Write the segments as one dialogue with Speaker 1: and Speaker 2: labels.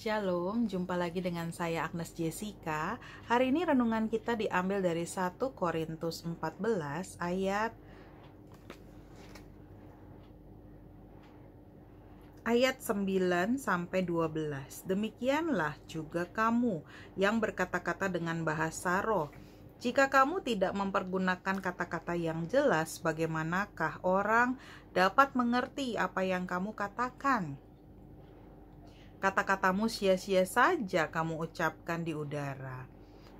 Speaker 1: Shalom, jumpa lagi dengan saya Agnes Jessica. Hari ini renungan kita diambil dari 1 Korintus 14 ayat ayat 9 sampai 12. Demikianlah juga kamu yang berkata-kata dengan bahasa roh. Jika kamu tidak mempergunakan kata-kata yang jelas, bagaimanakah orang dapat mengerti apa yang kamu katakan? Kata-katamu sia-sia saja kamu ucapkan di udara.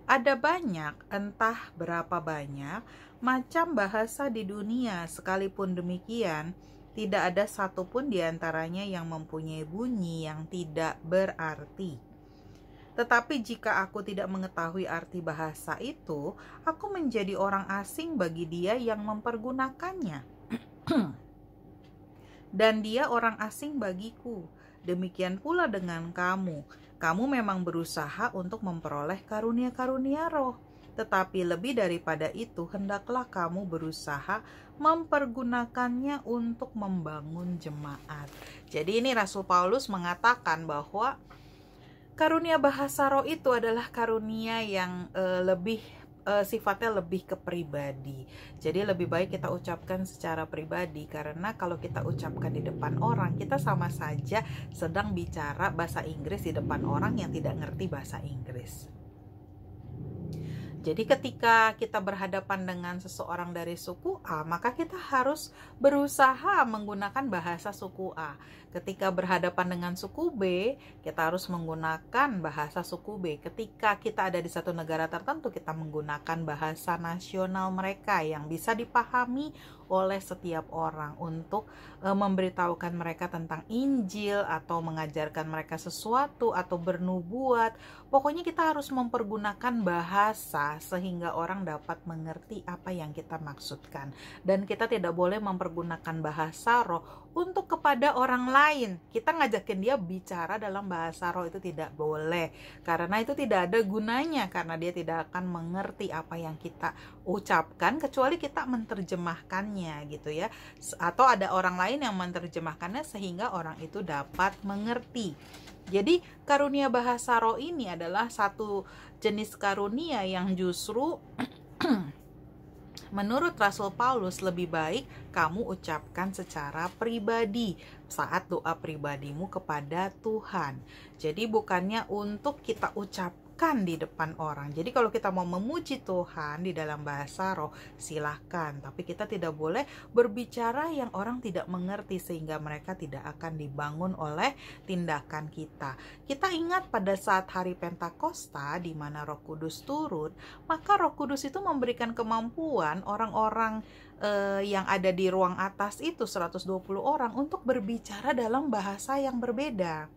Speaker 1: Ada banyak, entah berapa banyak, macam bahasa di dunia. Sekalipun demikian, tidak ada satupun di antaranya yang mempunyai bunyi yang tidak berarti. Tetapi jika aku tidak mengetahui arti bahasa itu, aku menjadi orang asing bagi dia yang mempergunakannya. Dan dia orang asing bagiku Demikian pula dengan kamu. Kamu memang berusaha untuk memperoleh karunia-karunia roh, tetapi lebih daripada itu, hendaklah kamu berusaha mempergunakannya untuk membangun jemaat. Jadi, ini Rasul Paulus mengatakan bahwa karunia bahasa roh itu adalah karunia yang eh, lebih uh, sifatnya lebih ke pribadi. Jadi lebih baik kita ucapkan secara pribadi karena kalau kita ucapkan di depan orang, kita sama saja sedang bicara bahasa Inggris di depan orang yang tidak ngerti bahasa Inggris. Jadi ketika kita berhadapan dengan seseorang dari suku A, maka kita harus berusaha menggunakan bahasa suku A. Ketika berhadapan dengan suku B, kita harus menggunakan bahasa suku B. Ketika kita ada di satu negara tertentu, kita menggunakan bahasa nasional mereka yang bisa dipahami oleh setiap orang untuk e, memberitahukan mereka tentang Injil atau mengajarkan mereka sesuatu atau bernubuat. Pokoknya kita harus mempergunakan bahasa sehingga orang dapat mengerti apa yang kita maksudkan dan kita tidak boleh mempergunakan bahasa roh untuk kepada orang lain kita ngajakin dia bicara dalam bahasa roh itu tidak boleh karena itu tidak ada gunanya karena dia tidak akan mengerti apa yang kita ucapkan kecuali kita menerjemahkannya gitu ya atau ada orang lain yang menerjemahkannya sehingga orang itu dapat mengerti jadi karunia bahasa roh ini adalah satu jenis karunia yang justru menurut Rasul Paulus lebih baik kamu ucapkan secara pribadi saat doa pribadimu kepada Tuhan. Jadi bukannya untuk kita ucapkan bukan di depan orang. Jadi kalau kita mau memuji Tuhan di dalam bahasa roh, silahkan. Tapi kita tidak boleh berbicara yang orang tidak mengerti sehingga mereka tidak akan dibangun oleh tindakan kita. Kita ingat pada saat hari Pentakosta di mana Roh Kudus turun, maka Roh Kudus itu memberikan kemampuan orang-orang eh, yang ada di ruang atas itu 120 orang untuk berbicara dalam bahasa yang berbeda.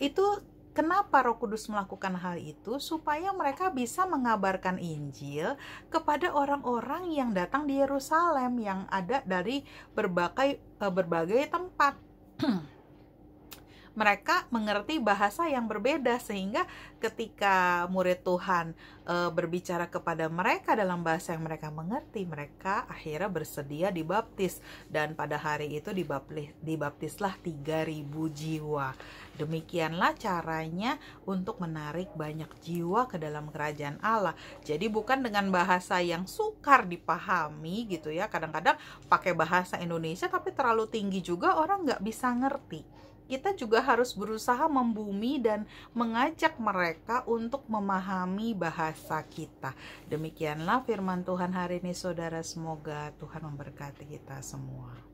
Speaker 1: Itu Kenapa Roh Kudus melakukan hal itu? Supaya mereka bisa mengabarkan Injil kepada orang-orang yang datang di Yerusalem yang ada dari berbagai eh, berbagai tempat. mereka mengerti bahasa yang berbeda sehingga ketika murid Tuhan e, berbicara kepada mereka dalam bahasa yang mereka mengerti, mereka akhirnya bersedia dibaptis dan pada hari itu dibaptis, dibaptislah 3000 jiwa. Demikianlah caranya untuk menarik banyak jiwa ke dalam kerajaan Allah. Jadi bukan dengan bahasa yang sukar dipahami gitu ya. Kadang-kadang pakai bahasa Indonesia tapi terlalu tinggi juga orang nggak bisa ngerti kita juga harus berusaha membumi dan mengajak mereka untuk memahami bahasa kita. Demikianlah firman Tuhan hari ini, saudara. Semoga Tuhan memberkati kita semua.